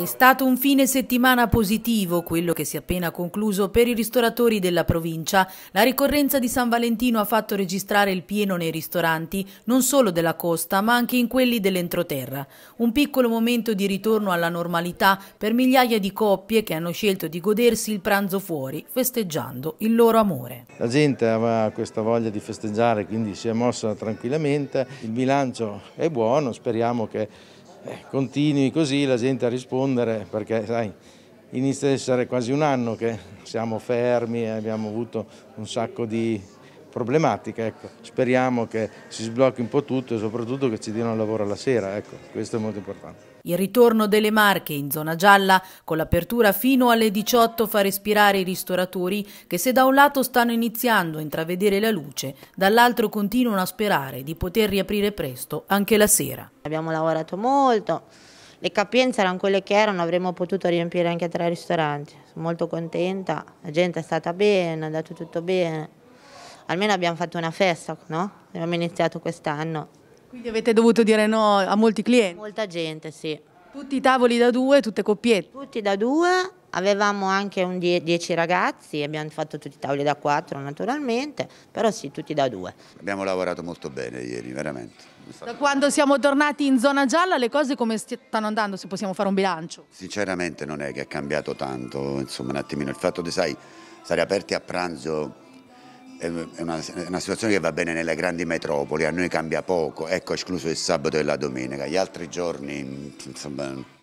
È stato un fine settimana positivo quello che si è appena concluso per i ristoratori della provincia. La ricorrenza di San Valentino ha fatto registrare il pieno nei ristoranti, non solo della costa, ma anche in quelli dell'entroterra. Un piccolo momento di ritorno alla normalità per migliaia di coppie che hanno scelto di godersi il pranzo fuori, festeggiando il loro amore. La gente aveva questa voglia di festeggiare, quindi si è mossa tranquillamente. Il bilancio è buono, speriamo che eh, continui così la gente a rispondere perché sai, inizia ad essere quasi un anno che siamo fermi e abbiamo avuto un sacco di problematica. Ecco. Speriamo che si sblocchi un po' tutto e soprattutto che ci diano lavoro la sera, ecco. questo è molto importante. Il ritorno delle Marche in zona gialla, con l'apertura fino alle 18, fa respirare i ristoratori che se da un lato stanno iniziando a intravedere la luce, dall'altro continuano a sperare di poter riaprire presto anche la sera. Abbiamo lavorato molto, le capienze erano quelle che erano, avremmo potuto riempire anche tre ristoranti. Sono molto contenta, la gente è stata bene, è andato tutto bene almeno abbiamo fatto una festa, no? Abbiamo iniziato quest'anno. Quindi avete dovuto dire no a molti clienti? Molta gente, sì. Tutti i tavoli da due, tutte coppiette? Tutti da due, avevamo anche dieci ragazzi, abbiamo fatto tutti i tavoli da quattro naturalmente, però sì, tutti da due. Abbiamo lavorato molto bene ieri, veramente. Da quando siamo tornati in zona gialla le cose come stanno andando, se possiamo fare un bilancio? Sinceramente non è che è cambiato tanto, insomma un attimino, il fatto di sai, stare aperti a pranzo è una, è una, situazione che va bene nelle grandi metropoli, a noi cambia poco, ecco escluso il sabato e la domenica, gli altri giorni insomma,